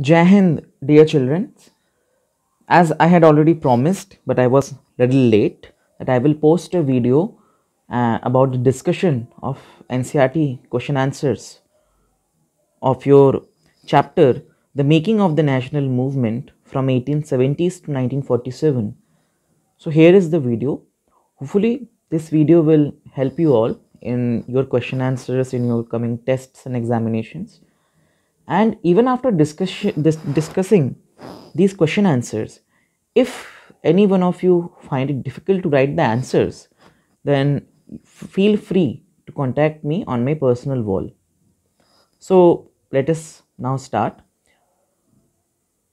Jai Hind, dear children. As I had already promised, but I was little late, that I will post a video uh, about the discussion of NCRT question answers of your chapter, The Making of the National Movement from 1870s to 1947. So here is the video. Hopefully, this video will help you all in your question answers, in your coming tests and examinations and even after dis- discussing these question answers if any one of you find it difficult to write the answers then f- feel free to contact me on my personal wall so let us now start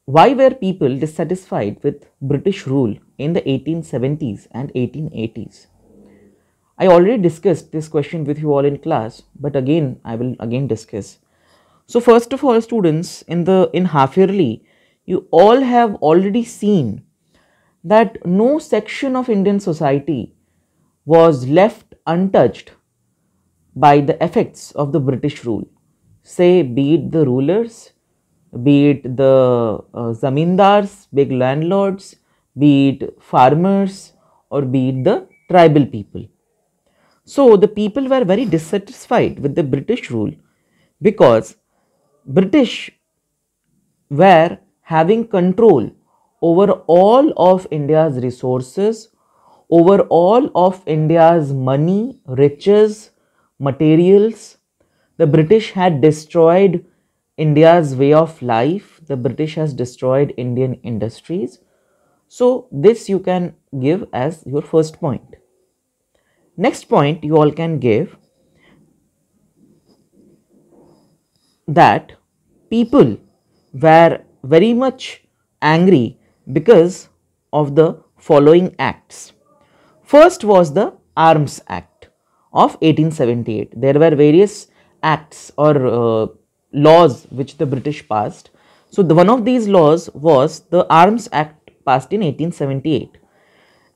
why were people dissatisfied with british rule in the 1870s and 1880s i already discussed this question with you all in class but again i will again discuss so first of all students in the in half yearly you all have already seen that no section of Indian society was left untouched by the effects of the British rule. Say be it the rulers, be it the uh, zamindars, big landlords, be it farmers or be it the tribal people. So the people were very dissatisfied with the British rule because British were having control over all of India's resources, over all of India's money, riches, materials. The British had destroyed India's way of life. The British has destroyed Indian industries. So this you can give as your first point. Next point you all can give that people were very much angry because of the following acts. First was the Arms Act of 1878. There were various acts or uh, laws which the British passed. So, the, one of these laws was the Arms Act passed in 1878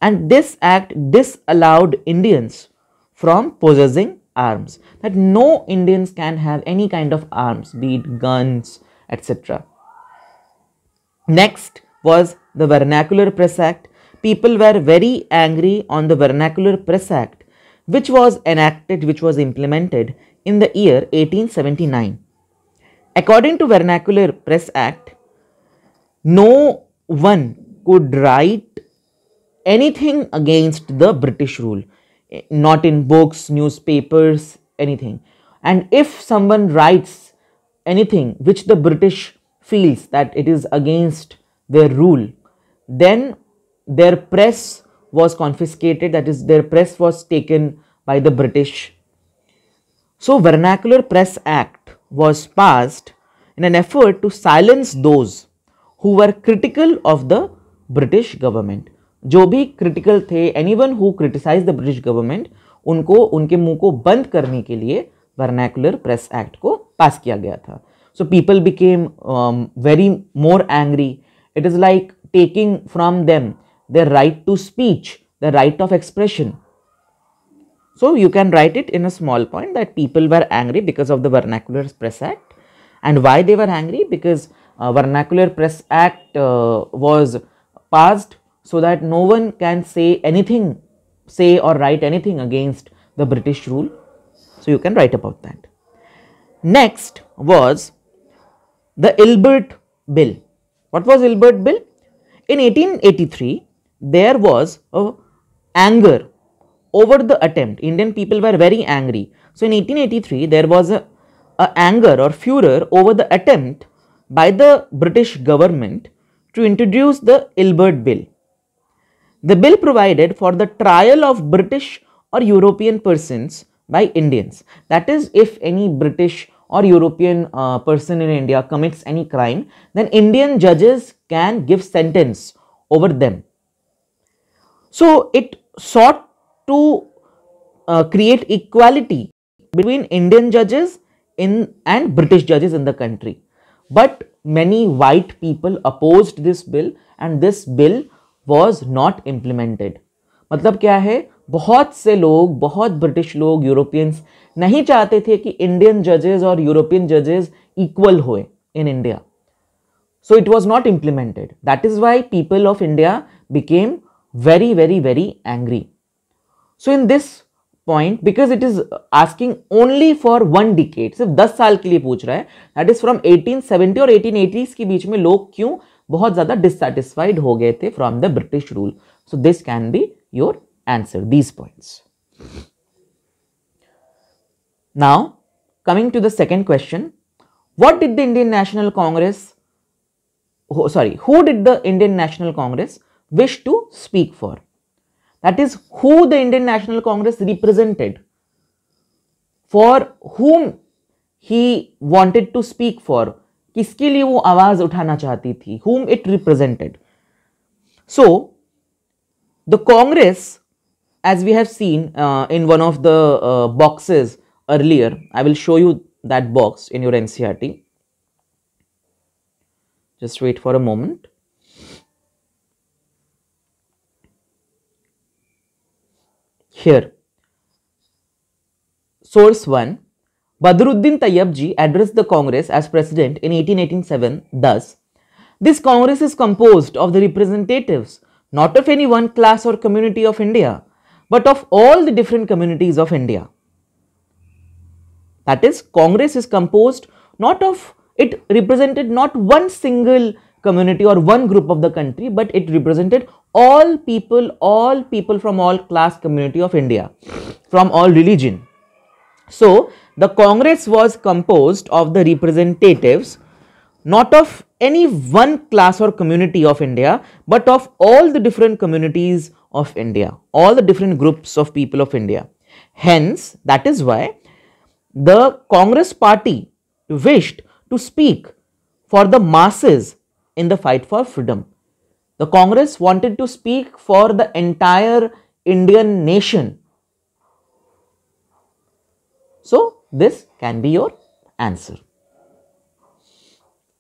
and this act disallowed Indians from possessing arms that no indians can have any kind of arms be it guns etc next was the vernacular press act people were very angry on the vernacular press act which was enacted which was implemented in the year 1879 according to vernacular press act no one could write anything against the british rule not in books, newspapers, anything. And if someone writes anything which the British feels that it is against their rule, then their press was confiscated, that is, their press was taken by the British. So, Vernacular Press Act was passed in an effort to silence those who were critical of the British government. जो भी critical थे anyone who criticise the British government उनको उनके मुंह को बंद करने के लिए वर्नैकुलर प्रेस एक्ट को पास किया गया था so people became very more angry it is like taking from them the right to speech the right of expression so you can write it in a small point that people were angry because of the vernacular press act and why they were angry because vernacular press act was passed so that no one can say anything, say or write anything against the British rule. So you can write about that. Next was the Ilbert Bill. What was Ilbert Bill? In 1883, there was a anger over the attempt. Indian people were very angry. So in 1883, there was a, a anger or furor over the attempt by the British government to introduce the Ilbert Bill. The bill provided for the trial of British or European persons by Indians. That is, if any British or European uh, person in India commits any crime, then Indian judges can give sentence over them. So, it sought to uh, create equality between Indian judges in and British judges in the country. But many white people opposed this bill and this bill was not implemented मतलब क्या है बहुत से लोग बहुत British लोग Europeans नहीं चाहते थे कि इंडियन जजेस और यूरोपियन जजेस इक्वल होए in India so it was not implemented that is why people of India became very very very angry so in this point because it is asking only for one decade सिर्फ दस साल के लिए पूछ रहा है that is from eighteen seventy और eighteen eighties के बीच में लोग क्यों बहुत ज़्यादा डिससेटिस्फाइड हो गए थे from the British rule so this can be your now coming to the second question what did the indian national congress sorry who did the indian national congress wish to speak for that is who the indian national congress represented for whom he wanted to speak for किसके लिए वो आवाज उठाना चाहती थी whom it represented so the Congress as we have seen in one of the boxes earlier I will show you that box in your NCERT just wait for a moment here source one Badruddin Tayyab addressed the Congress as president in 1887 thus, This Congress is composed of the representatives not of any one class or community of India, but of all the different communities of India. That is, Congress is composed not of, it represented not one single community or one group of the country, but it represented all people, all people from all class community of India, from all religion. So, the Congress was composed of the representatives not of any one class or community of India, but of all the different communities of India, all the different groups of people of India. Hence, that is why the Congress party wished to speak for the masses in the fight for freedom. The Congress wanted to speak for the entire Indian nation. So, this can be your answer.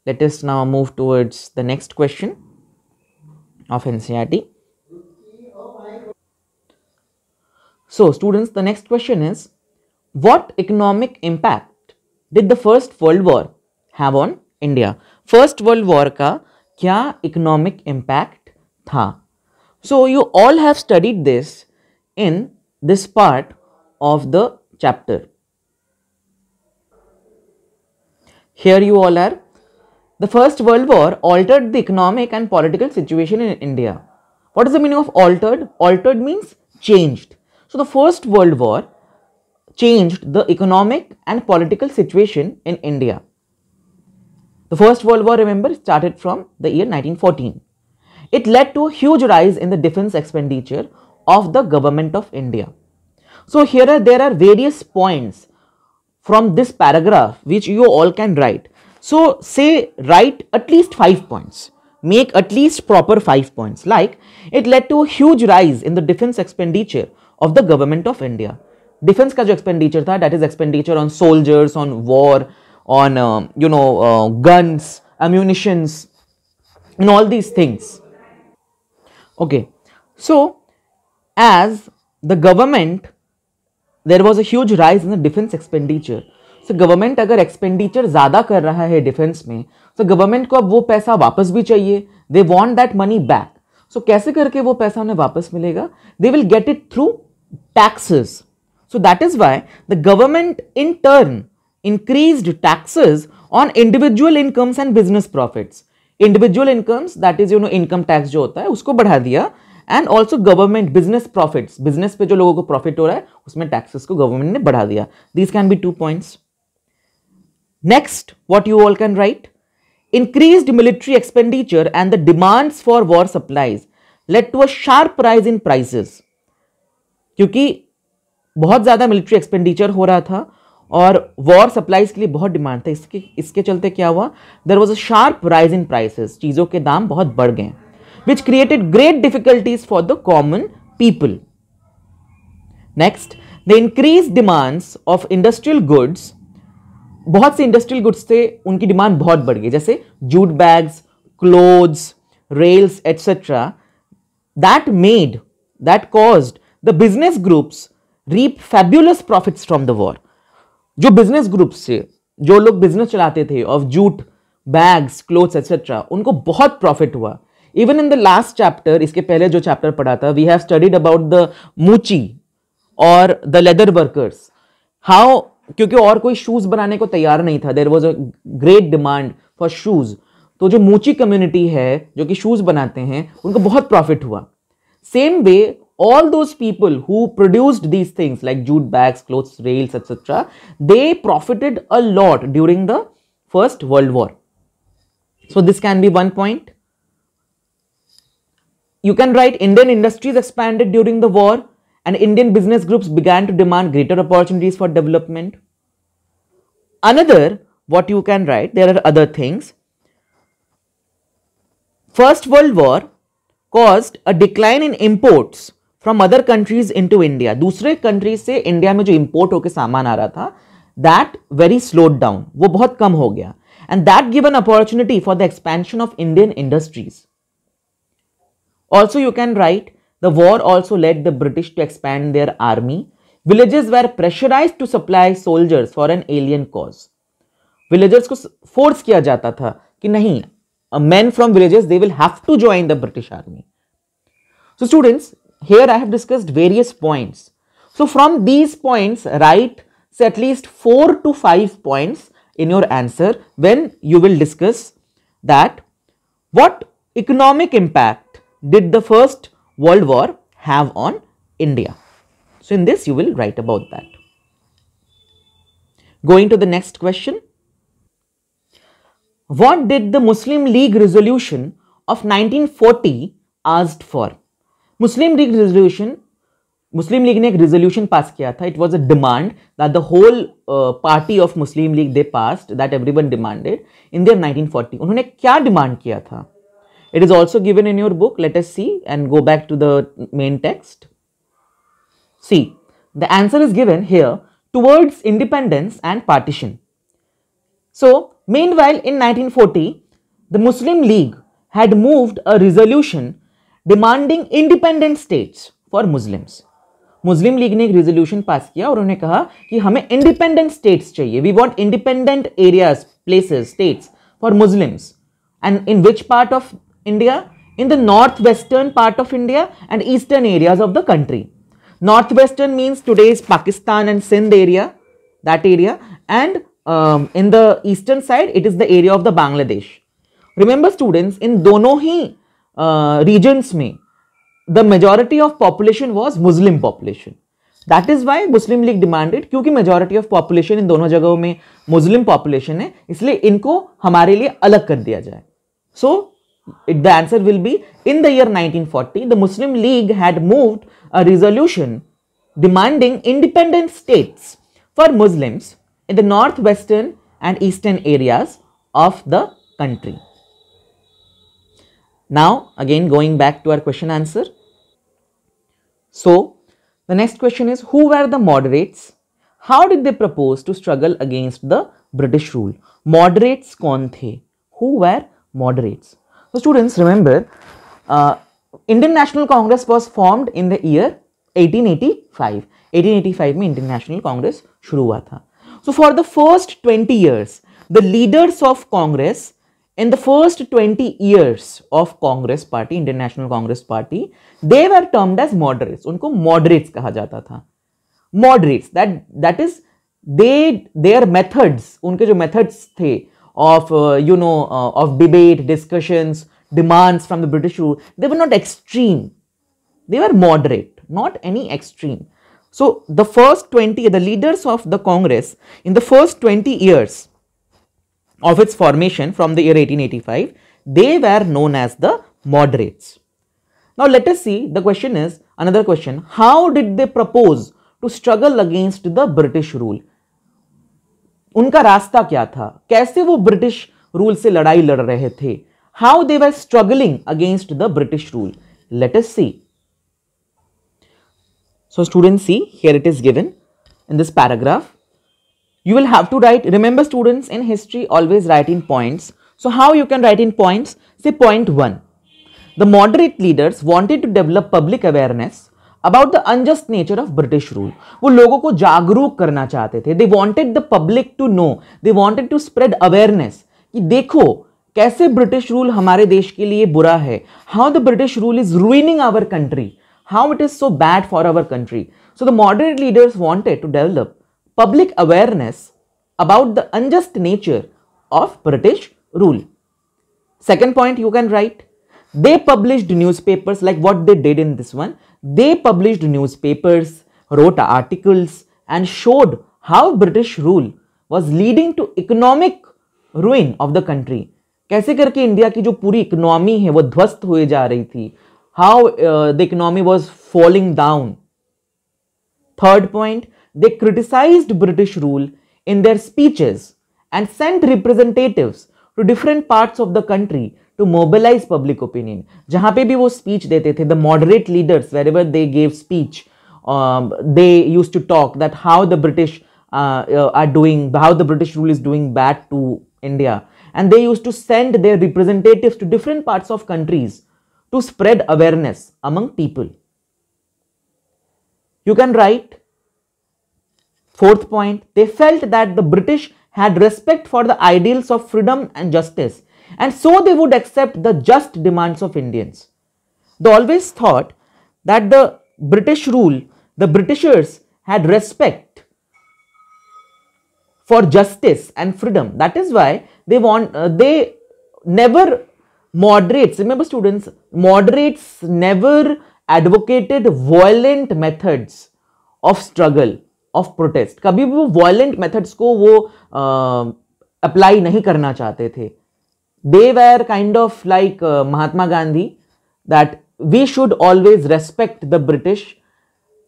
Let us now move towards the next question of NCRT. So students, the next question is, what economic impact did the First World War have on India? First World War ka kya economic impact tha? So, you all have studied this in this part of the chapter. Here you all are. The First World War altered the economic and political situation in India. What is the meaning of altered? Altered means changed. So, the First World War changed the economic and political situation in India. The First World War, remember, started from the year 1914. It led to a huge rise in the defense expenditure of the government of India. So, here are, there are various points from this paragraph which you all can write. So say write at least 5 points. Make at least proper 5 points like it led to a huge rise in the defense expenditure of the government of India. Defense ka jo expenditure tha that is expenditure on soldiers, on war, on uh, you know uh, guns, ammunitions and all these things. Okay. So as the government there was a huge rise in defence expenditure so government अगर expenditure ज़्यादा कर रहा है defence में तो so government को अब वो पैसा वापस भी चाहिए they want that money back so कैसे करके वो पैसा उन्हें वापस मिलेगा they will get it through taxes so that is why the government in turn increase taxes on individual incomes and business profits. Individual incomes that is you know income tax जो होता है उसको बढ़ा दिया and also government business profit business पे जो लोगों को प्रॉफिट हो रहा है उसमें टैक्सेस को गवर्नमेंट ने बढ़ा दिया these can be two point next what you all can write increase military expenditure and the demands for war supplies led to a sharp rise in क्योंकि बहुत ज़्यादा मिलिट्री एक्सपेंडिचर हो रहा था और वॉर सप्लाईज के लिए बहुत डिमांड था इसके इसके चलते क्या हुआ there was a sharp rise in prices चीज़ों के दाम बहुत बढ़ गए which created great difficulties for the common people. Next, the increased demands of industrial goods बहुत से इंडस्ट्रियल गुड्स थे उनकी डिमांड बहुत बढ़ गई जैसे jute bags clothes rails etcetera that made that caused the business groups reap fabulous profits from the war जो business groups से जो लोग बिजनेस चलाते थे of jute bags clothes etcetera उनको बहुत प्रॉफिट हुआ even in the last chapter इसके पहले जो चैप्टर पढ़ा था we have studied about the mochi और द लेदर वर्कर्स हाउ क्योंकि और कोई शूज बनाने को तैयार नहीं था there was a great demand for shoes तो जो मूची कम्युनिटी है जो कि शूज बनाते हैं उनको बहुत प्रॉफिट हुआ same way all those people who produced these things like jute bags clothes rails etcetera they profited a lot during the first world war so this can be one point You can write Indian industries expanded during the war and Indian business groups began to demand greater opportunities for development. Another, what you can write, there are other things. First World War caused a decline in imports from other countries into India. दूसरे countries say India में jo import होके सामान आ रहा tha, that very slowed down, वो बहुत कम हो गया. And that gave an opportunity for the expansion of Indian industries. Also, you can write, the war also led the British to expand their army. Villages were pressurized to supply soldiers for an alien cause. Villagers को force jata जाता था men from villages, they will have to join the British army. So students, here I have discussed various points. So from these points, write say at least 4 to 5 points in your answer when you will discuss that what economic impact did the first world war have on India? So, in this you will write about that. Going to the next question. What did the Muslim League resolution of 1940 asked for? Muslim League resolution, Muslim League ne resolution pass kiya tha. It was a demand that the whole uh, party of Muslim League they passed that everyone demanded in their 1940. Unhone kya demand kiya tha? It is also given in your book. Let us see and go back to the main text. See, the answer is given here towards independence and partition. So, meanwhile, in 1940, the Muslim League had moved a resolution demanding independent states for Muslims. Muslim League ne एक resolution pass किया और उन्होंने कहा कि independent independent states चाहिए we want independent areas places states for Muslims and in which part India, in the northwestern part of India and eastern areas of the country. Northwestern means today's Pakistan and Sindh area, that area and um, in the eastern side it is the area of the Bangladesh. Remember students, in dono hi uh, regions में the majority of population was Muslim population. that is why muslim league demanded क्योंकि majority of population in dono जगहों में muslim population hai isliye inko hamare liye alag kar diya jaye so the answer will be in the year 1940, the Muslim League had moved a resolution demanding independent states for Muslims in the northwestern and eastern areas of the country. Now, again going back to our question answer. So, the next question is who were the moderates? How did they propose to struggle against the British rule? Moderates kon the? Who were moderates? So students remember uh, Indian National Congress was formed in the year 1885. 1885 में Indian National Congress शुरू हुआ था so for the first 20 years the leaders of Congress in the first 20 years of Congress Party, International Congress Party, they were termed as moderates. उनको moderates कहा जाता था Moderates, that, that is, they, their methods, उनके जो methods थे of uh, you know uh, of debate discussions demands from the british rule they were not extreme they were moderate not any extreme so the first 20 the leaders of the congress in the first 20 years of its formation from the year 1885 they were known as the moderates now let us see the question is another question how did they propose to struggle against the british rule उनका रास्ता क्या था कैसे वो British rule से लड़ाई लड़ रहे थे how they were struggling against the British rule let us see so student see here it is given in this paragraph you will have to write remember students in history always write in points so how you can write in points say point one the moderate leaders wanted to develop public awareness about the unjust nature of British rule वो लोगों को जागरूक करना चाहते थे दे wanted the public to know they wanted to spread awareness कि देखो कैसे ब्रिटिश रूल हमारे देश के लिए बुरा है how the British rule is ruining our country how it is so bad for our country so the modern leaders wanted to develop public awareness about the unjust nature of British rule second point you can write they published newspapers like what they did in this one They published newspapers, wrote articles, and showed how British rule was leading to economic ruin of the country. कैसे करके India की जो पूरी economy है वो ध्वस्त हुए जा रही थी how the economy was falling down third point they criticised British rule in their speeches and sent representatives to different parts of the country to mobilize public opinion जहाँ speech the moderate leaders wherever they gave speech um, they used to talk that how the British uh, uh, are doing how the British rule is doing bad to India and they used to send their representatives to different parts of countries to spread awareness among people. You can write fourth point they felt that the British had respect for the ideals of freedom and justice and so they would accept the just demands of Indians. They always thought that the British rule, the Britishers had respect for justice and freedom. That is why they want, uh, they never moderates, remember students, moderates never advocated violent methods of struggle, of protest. कभी भी वो violent methods को वो uh, apply नहीं करना चाहते थे they were kind of like uh, Mahatma Gandhi that we should always respect the British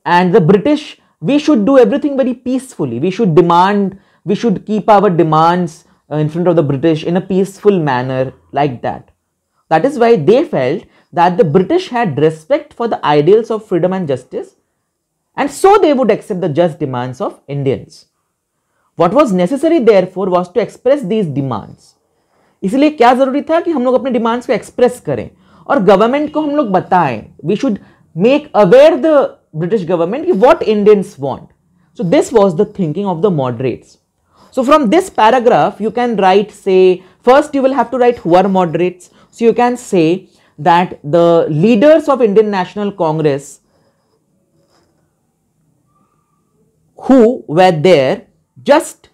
and the British, we should do everything very peacefully. We should demand, we should keep our demands uh, in front of the British in a peaceful manner like that. That is why they felt that the British had respect for the ideals of freedom and justice and so they would accept the just demands of Indians. What was necessary therefore was to express these demands इसलिए क्या जरूरी था कि हम लोग अपने demands को express करें और गवर्नमेंट को हम लोग बताएं we should make aware the British government कि what Indians want so this was the thinking of the moderate so from this paragraph you can write say first you will have to write who are so you can say that the leaders of Indian National Congress who were there just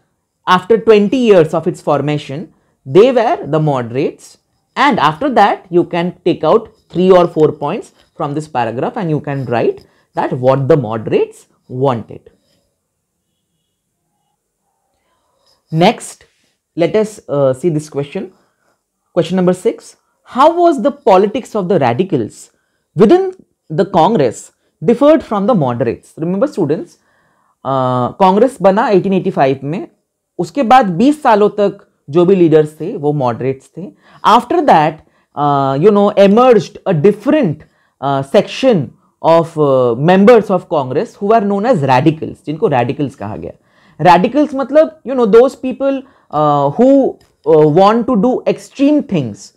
after twenty years of its formation They were the moderates and after that you can take out 3 or 4 points from this paragraph and you can write that what the moderates wanted. Next, let us uh, see this question. Question number 6. How was the politics of the radicals within the Congress differed from the moderates? Remember students, uh, Congress uh, 1885 में उसके बाद 20 सालों तक जो भी leaders थे वो moderates थे after that you know emerge a different section of members of Congress who are known as radicals जिनको रेडिकल्स कहा गया रेडिकल्स मतलब you know those people who want to do extreme things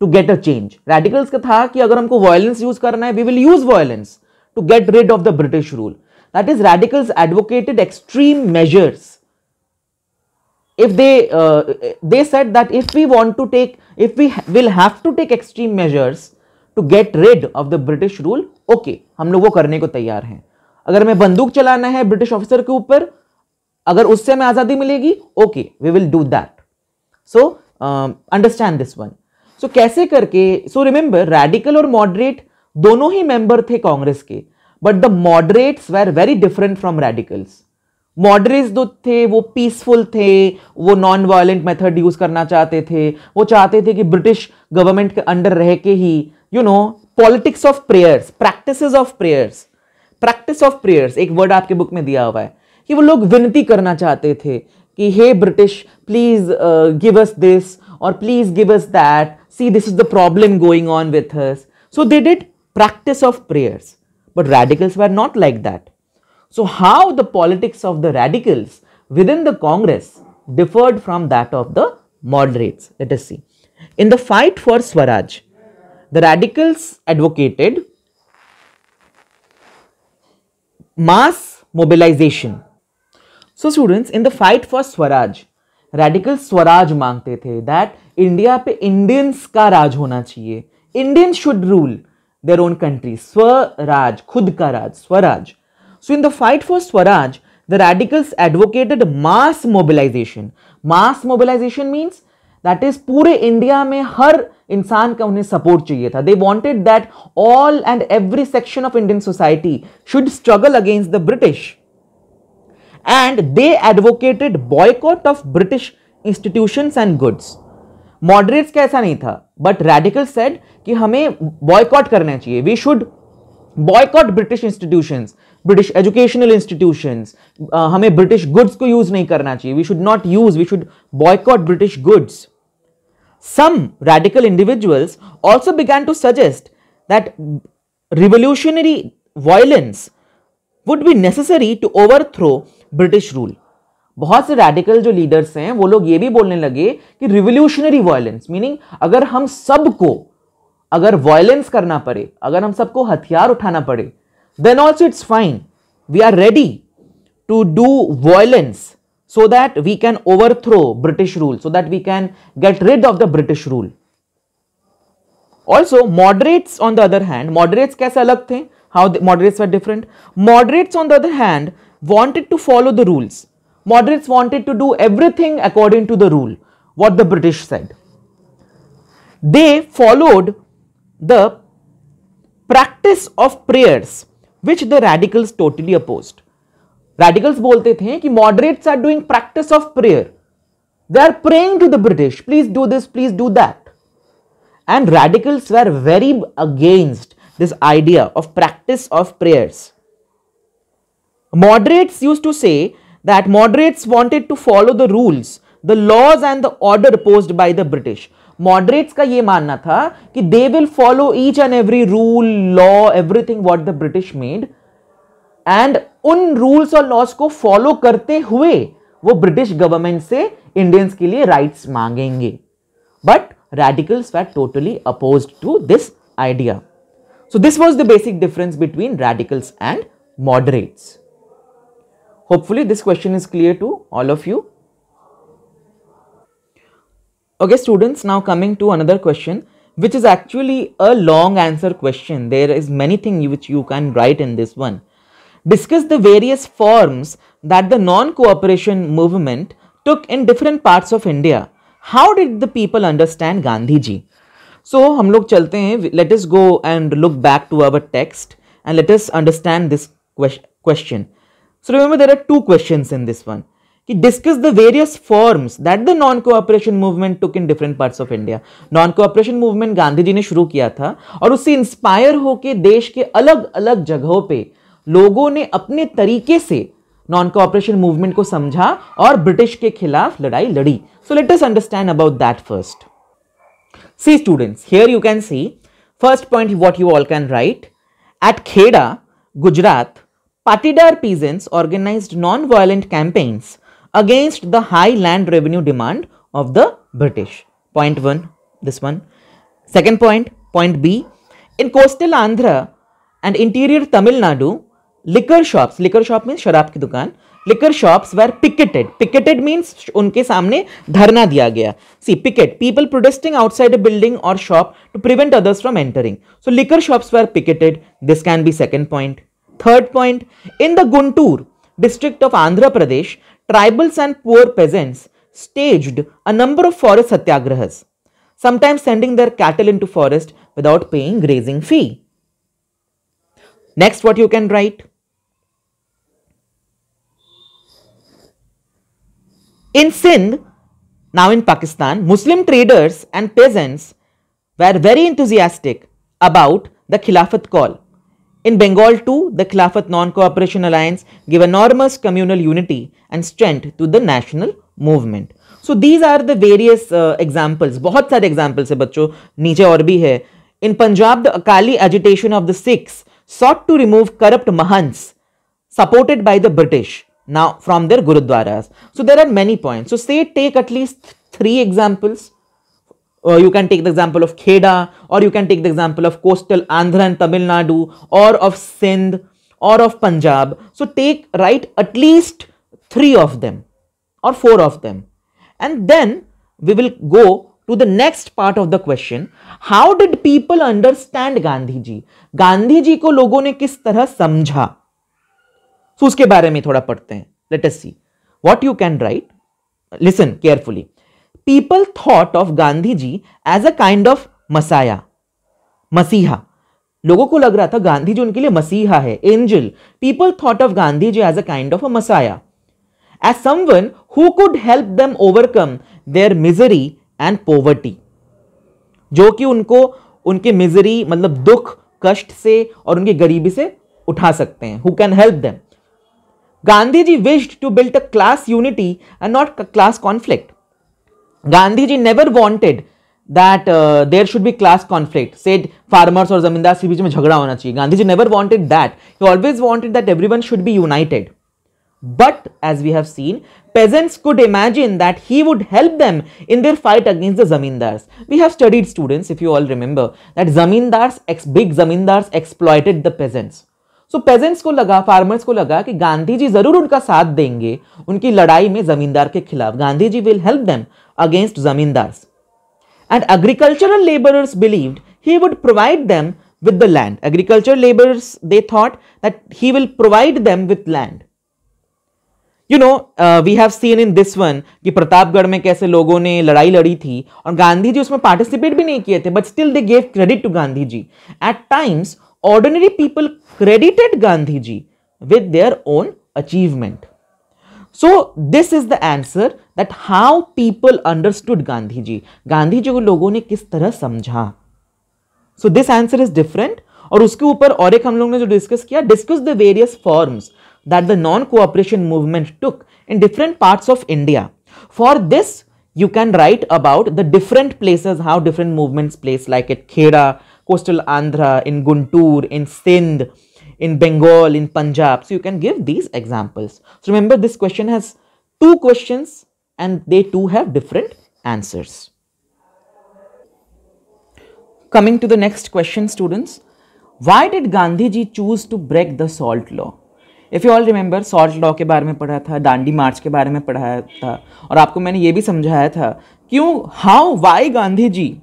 to get a change radicals का था कि अगर हमको violence use करना है we will use violence to get rid of the British rule that is radicals advocated extreme measures if they uh, they said that if we want to take if we will have to take extreme measures to get rid of the british rule okay हम लोग वो करने को तैयार हैं अगर हमें बंदूक चलाना है ब्रिटिश ऑफिसर के ऊपर अगर उससे हमें आजादी मिलेगी okay we will do that so understand this one so कैसे करके सो रिमेंबर रेडिकल और मॉडरेट दोनों ही मेंबर थे कांग्रेस के but the moderates were very different from radicals moderate जो तो थे वो पीसफुल थे वो नॉन वायलेंट मेथड यूज़ करना चाहते थे वो चाहते थे कि ब्रिटिश गवर्नमेंट के अंडर रह के ही you know politics of prayers practice of prayers practice of prayers एक वर्ड आपके बुक में दिया हुआ है कि वो लोग विनती करना चाहते थे कि hey British please give us this और please give us that see this is the problem going on with hers so they did practice of prayers but radicals were not like that So how the politics of the radicals within the Congress differed from that of the moderates? Let us see. In the fight for Swaraj, the radicals advocated mass mobilization. So students, in the fight for Swaraj, radicals Swaraj mangte the that India pe Indians ka raj hona चाहिए Indian should rule their own country swaraj खुद का राज So in the fight for Swaraj, the radicals advocated mass mobilization. Mass mobilization means that is पूरे India में हर इंसान का उन्हें सपोर्ट चाहिए था they wanted that all and every section of Indian society should struggle against the British and they advocated boycott of British institutions and goods moderates का ऐसा नहीं था बट रेडिकल सेड कि हमें बॉयकॉट करना चाहिए we should boycott British institutions British educational institution हमें British goods को यूज नहीं करना चाहिए we should not use we should boycott British goods some radical individuals also began to suggest that revolutionary violence would be necessary to overthrow British rule बहुत से radical जो leaders हैं वो लोग ये भी बोलने लगे कि रिवोल्यूशनरी वायलेंस मीनिंग अगर हम सबको अगर वायलेंस करना पड़े अगर हम सबको हथियार उठाना पड़े then also it's fine. We are ready to do violence so that we can overthrow British rule, so that we can get rid of the British rule. Also, moderates on the other hand, moderates kaise alag the? How the, moderates were different? Moderates on the other hand wanted to follow the rules. Moderates wanted to do everything according to the rule, what the British said. They followed the practice of prayers which the radicals totally opposed. Radicals बोलते थे कि moderates are doing practice of prayer. They are praying to the British, please do this, please do that. And radicals were very against this idea of practice of prayers. Moderates used to say that moderates wanted to follow the rules, the laws and the order posed by the British. Moderates का ये मानना था कि they will follow each and every rule law everything what the British made and उन rules और laws को follow करते हुए वो ब्रिटिश गवर्नमेंट से इंडियंस के लिए राइट्स मांगेंगे but radicals were totally oppose to this idea so this was the basic difference between radicals and moderates hopefully this question is clear to all of you Okay students, now coming to another question which is actually a long answer question. There is many things which you can write in this one. Discuss the various forms that the non-cooperation movement took in different parts of India. How did the people understand Gandhi ji? So, हम लोग चलते हैं let us go and look back to our text and let us understand this question. So, remember there are two questions in this one. कि discuss the various forms that the non cooperation movement took in different parts of India non cooperation movement Gandhi ji ने शुरू किया था और उससे inspire होकर देश के अलग अलग जगहों पे लोगों ने अपने तरीके से नॉन कोऑपरेशन मूवमेंट को समझा और ब्रिटिश के खिलाफ लड़ाई लड़ी so let us understand about that first see students here you can see first point what you all can write at Kheda Gujarat Patidar peasants organised non violent campaigns against the high land revenue demand of the British. Point 1, this one. Second point, point B. In coastal Andhra and interior Tamil Nadu, liquor shops, liquor shop means शराब ki dukan, liquor shops were picketed. Picketed means उनके सामने धरना दिया गया. See, picket, people protesting outside a building or shop to prevent others from entering. So, liquor shops were picketed. This can be second point. Third point, in the Guntur district of Andhra Pradesh, tribals and poor peasants staged a number of forest satyagrahas, sometimes sending their cattle into forest without paying grazing fee. Next, what you can write? In Sindh, now in Pakistan, Muslim traders and peasants were very enthusiastic about the Khilafat call in Bengal too, the Khilafat Non-Cooperation Alliance gave enormous communal unity and strength to the national movement. So these are the various uh, examples. बहुत सारे examples है बच्चों नीचे और भी है In Punjab, the Akali agitation of the Sikhs sought to remove corrupt mahants supported by the British now from their gurudwaras. So there are many points. So say take at least three examples uh, you can take the example of Kheda, or you can take the example of coastal Andhra and Tamil Nadu, or of Sindh, or of Punjab. So take, write at least three of them or four of them. And then we will go to the next part of the question. How did people understand Gandhi ji? Gandhi ji को लोगों ने किस तरह समझा? तो उसके बारे में थोड़ा Let us see. What you can write? Listen carefully. People thought of Gandhi ji as a kind of messiah मसीहा लोगों को लग रहा था गांधी जी उनके लिए मसीहा है angel people thought of Gandhi ji as a kind of a messiah as someone who could help them overcome their misery and poverty जो कि उनको उनके मिजरी मतलब दुख कष्ट से और उनकी गरीबी से उठा सकते हैं who can help them Gandhi ji wished to build a class unity and not class conflict Gandhiji never wanted that uh, there should be class conflict said farmers or zamindars के बीच में झगड़ा होना चाहिए Gandhi ji never wanted that he always wanted that everyone should be united but as we have seen peasants could imagine that he would help them in their fight against the zamindars we have studied students if you all remember that zamindars ex big zamindars exploited the peasants so so, peasants को लगा farmers को लगा कि गांधी जी जरूर उनका साथ देंगे उनकी लड़ाई में जमींदार के खिलाफ Gandhi ji will help them against zamindars and agricultural laborers believed he would provide them with the land agricultural laborers they thought that he will provide them with land you know uh, we have seen in this one ki pratapgarh mein kaise logo ne ladai ladi thi aur gandhi ji usme participate bhi nahi kiye the but still they gave credit to gandhi ji at times ordinary people credited gandhi ji with their own achievement so this is the answer that how people understood Gandhi ji Gandhi ji को लोगों ने किस तरह समझा so this answer is different और उसके ऊपर और एक हम लोग ने जो डिस्कस किया discuss the various forms that the non cooperation movement took in different parts of India for this you can write about the different places how different movements placed like at Kheda, coastal Andhra, in Guntur, in Sindh, in Bengal, in Punjab. So you can give these examples. So remember this question has two questions and they too have different answers. Coming to the next question students, why did Gandhi ji choose to break the salt law? If you all remember, Salt Law ke बारे mein padha tha, Dandi March ke बारे mein padha tha, और आपको मैंने ये भी समझाया था क्यों how why Gandhi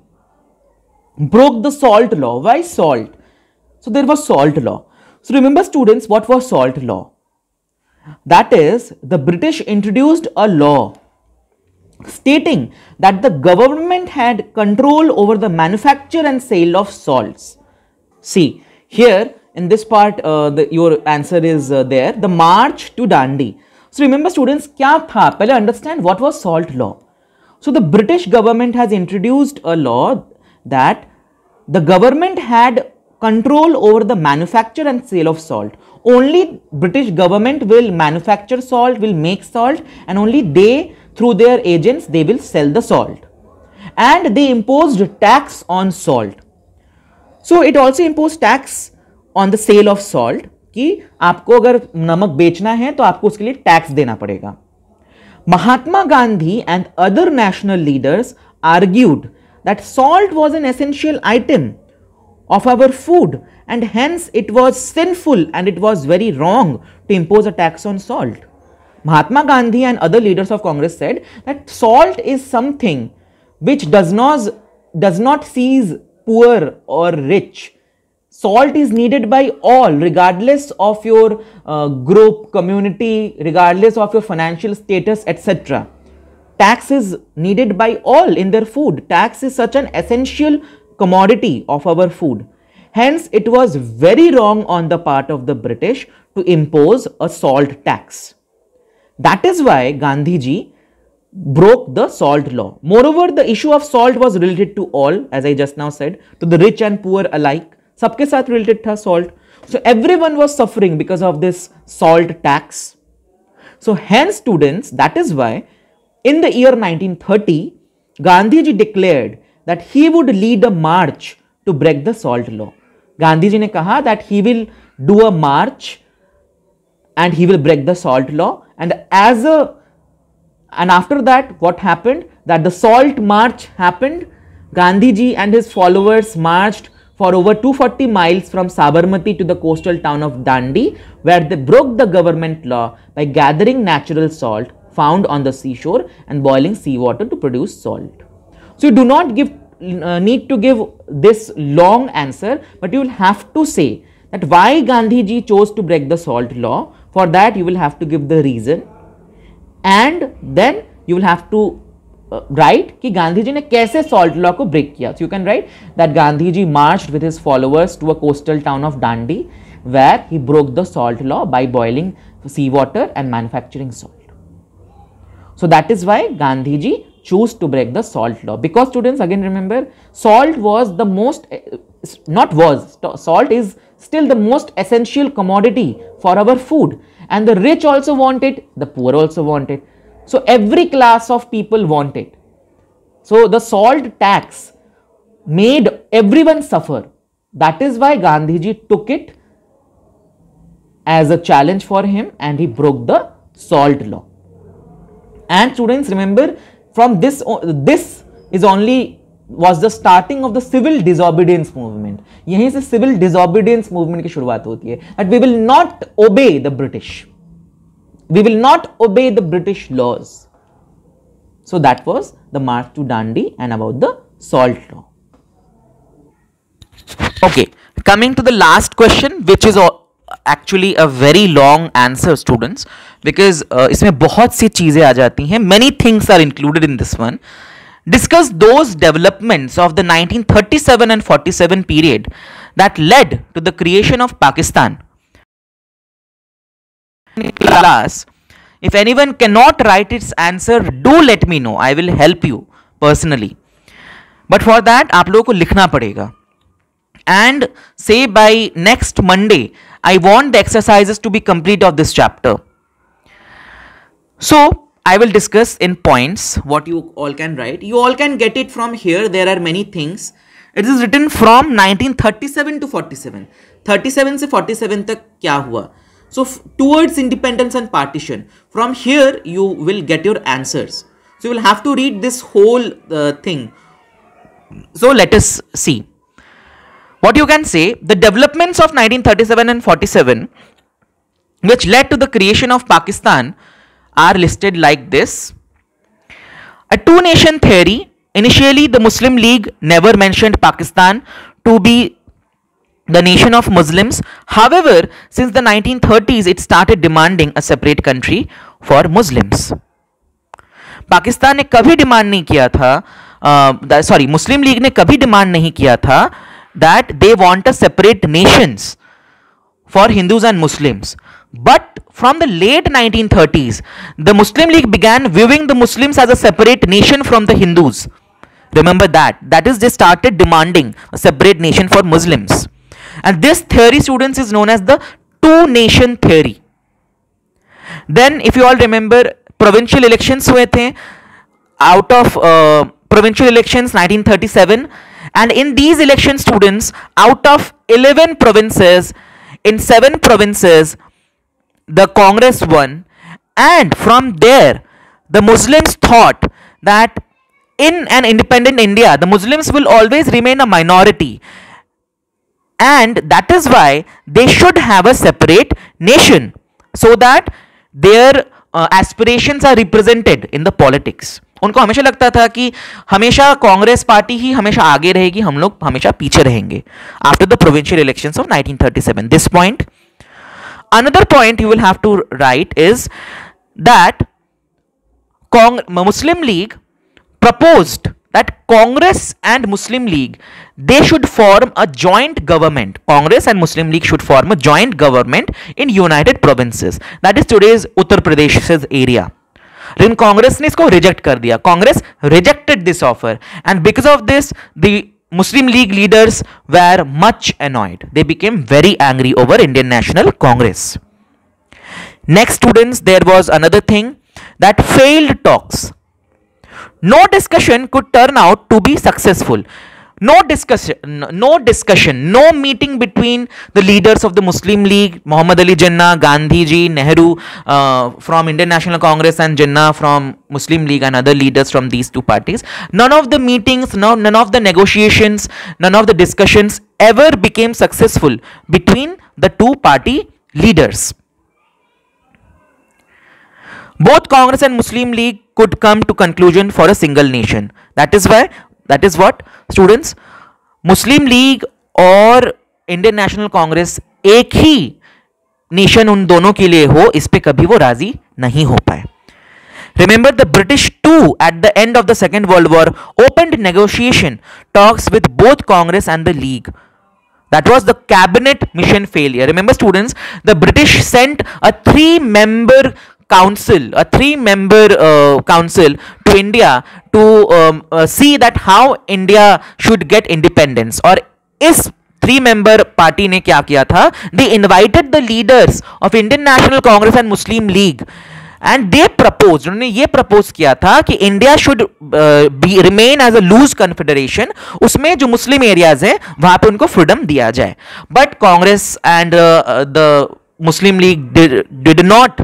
broke the salt law. Why salt? So there was salt law. So remember students, what was salt law? That is, the British introduced a law stating that the government had control over the manufacture and sale of salts. See, here in this part, uh, the, your answer is uh, there, the march to Dandi. So, remember students, kya tha? Pehle understand what was salt law. So, the British government has introduced a law that the government had control over the manufacture and sale of salt. Only British government will manufacture salt, will make salt and only they through their agents they will sell the salt and they imposed tax on salt so it also imposed tax on the sale of salt कि आपको अगर नमक बेचना है तो आपको उसके लिए टैक्स देना पड़ेगा Mahatma Gandhi and other national leaders argued that salt was an essential item of our food and hence it was sinful and it was very wrong to impose a tax on salt. Mahatma Gandhi and other leaders of Congress said that salt is something which does not, does not seize poor or rich. Salt is needed by all regardless of your uh, group, community, regardless of your financial status, etc. Tax is needed by all in their food. Tax is such an essential commodity of our food. Hence, it was very wrong on the part of the British to impose a salt tax. That is why Gandhiji broke the salt law. Moreover, the issue of salt was related to all, as I just now said, to the rich and poor alike. Sabke saath related tha salt. So everyone was suffering because of this salt tax. So hence students, that is why in the year 1930, Gandhiji declared that he would lead a march to break the salt law. Gandhiji ne kaha that he will do a march and he will break the salt law and as a and after that what happened that the salt march happened Gandhiji and his followers marched for over 240 miles from Sabarmati to the coastal town of Dandi where they broke the government law by gathering natural salt found on the seashore and boiling seawater to produce salt. So, you do not give uh, need to give this long answer, but you will have to say that why Gandhiji chose to break the salt law, for that you will have to give the reason and then you will have to uh, write ki gandhi ji ne kaise salt law ko break kiya so you can write that gandhi ji marched with his followers to a coastal town of dandi where he broke the salt law by boiling seawater and manufacturing salt so that is why gandhi ji chose to break the salt law because students again remember salt was the most eh, not was salt is still the most essential commodity for our food. And the rich also want it, the poor also want it. So every class of people want it. So the salt tax made everyone suffer. That is why Gandhiji took it as a challenge for him and he broke the salt law. And students remember from this, this is only was the starting of the civil disobedience movement यहीं से civil disobedience movement की शुरुआत होती है that we will not obey the British we will not obey the British laws so that was the march to Dandi and about the salt law okay coming to the last question which is actually a very long answer students because uh, इसमें बहुत सी चीज़ें आ जाती हैं many things are included in this one discuss those developments of the 1937 and 47 period that led to the creation of Pakistan. Class, if anyone cannot write its answer, do let me know. I will help you personally. But for that, आप लोगों को लिखना पड़ेगा. And say by next Monday, I want the exercises to be complete of this chapter. So I will discuss in points what you all can write. You all can get it from here. There are many things. It is written from 1937 to 47. 37 से 47 तक क्या हुआ? So towards independence and partition. From here you will get your answers. So you will have to read this whole uh, thing. So let us see. What you can say, the developments of 1937 and 47 which led to the creation of Pakistan are listed like this. A two nation theory, initially the Muslim League never mentioned Pakistan to be the nation of Muslims. However, since the 1930s, it started demanding a separate country for Muslims. Pakistan ने कभी demand नहीं किया था sorry मुस्लिम league ने कभी demand नहीं किया था that they want but from the late 1930s, the Muslim League began viewing the Muslims as a separate nation from the Hindus. Remember that. That is, they started demanding a separate nation for Muslims. And this theory, students, is known as the two nation theory. Then, if you all remember, provincial elections were the out of uh, provincial elections 1937 and in these elections, students out of 11 provinces in 7 provinces the Congress won, and from there, the Muslims thought that in an independent India, the Muslims will always remain a minority, and that is why they should have a separate nation so that their uh, aspirations are represented in the politics. उनको हमेशा लगता था कि हमेशा Congress party ही हमेशा आगे रहेगी हम लोग हमेशा पीछे रहेंगे after the provincial election of 1937 this point another point you will have to write is that Cong Muslim League proposed that Congress and Muslim League they should form a joint government. Congress and Muslim League should form a joint government in United Provinces. That is today's Uttar Pradesh's area. Then Congress ने इसको reject कर दिया Congress rejected this offer and because of this Muslim League leaders were much annoyed. They became very angry over Indian National Congress. Next students, there was another thing that failed talks. No discussion could turn out to be successful no discussion no discussion no meeting between the leaders of the muslim league muhammad ali jinnah gandhi ji nehru uh, from indian national congress and jinnah from muslim league and other leaders from these two parties none of the meetings none, none of the negotiations none of the discussions ever became successful between the two party leaders both congress and muslim league could come to conclusion for a single nation that is why that is what students Muslim League और Indian National Congress एक ही nation उन दोनों के लिए हो इस पर कभी वो राजी नहीं हो पाए remember the British to at the end of the second world war open negotiation talks with both Congress and the League that was the cabinet mission failure remember students the British sent a three member council, a three-member uh, council to India to um, uh, see that how India should get independence. और इस three member party ने क्या किया था they invited the leaders of Indian National Congress and Muslim League and they propose उन्होंने ये propose किया था कि India should be remain as a loose confederation उसमें जो मुस्लिम एरियाज हैं वहां पे उनको फ्रीडम दिया जाए but Congress and the Muslim League did not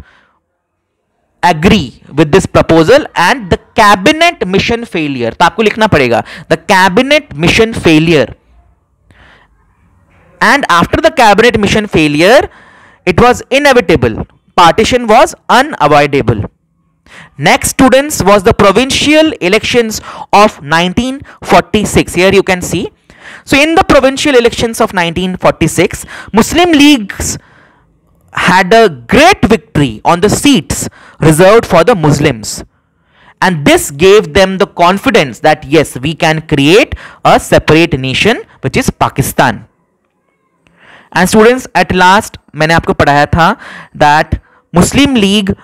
agree with this proposal and the cabinet mission failure तो आपको लिखना पड़ेगा the cabinet mission failure and after the cabinet mission failure it was inevitable partition was unavoidable next students was the provincial elections of 1946 here you can see so in the provincial elections of 1946 muslim leagues had a great victory on the seats reserved for the Muslims. And this gave them the confidence that yes, we can create a separate nation which is Pakistan. And students, at last, I had that Muslim League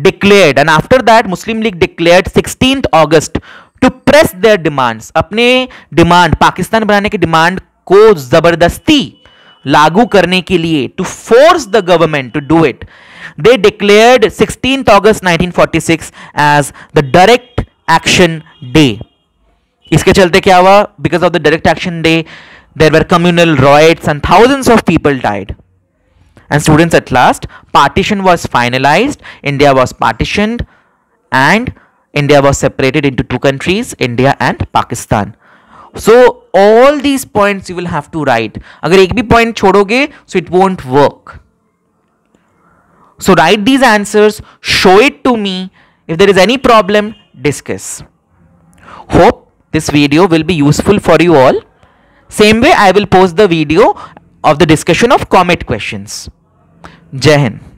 declared and after that Muslim League declared 16th August to press their demands. Apne demand, Pakistan banane ke demand ko zabardasti लागू करने के लिए to force the government to do it they declared sixteen August 1946 as the direct action day इसके चलते क्या हुआ because of the direct action day there were communal riot and thousand of people died and students at last partition was finalize India was partition and India was separated into two countries India and Pakistan so all these points you will have to write agar ek bhi point so it won't work so write these answers show it to me if there is any problem discuss hope this video will be useful for you all same way i will post the video of the discussion of comet questions jai hind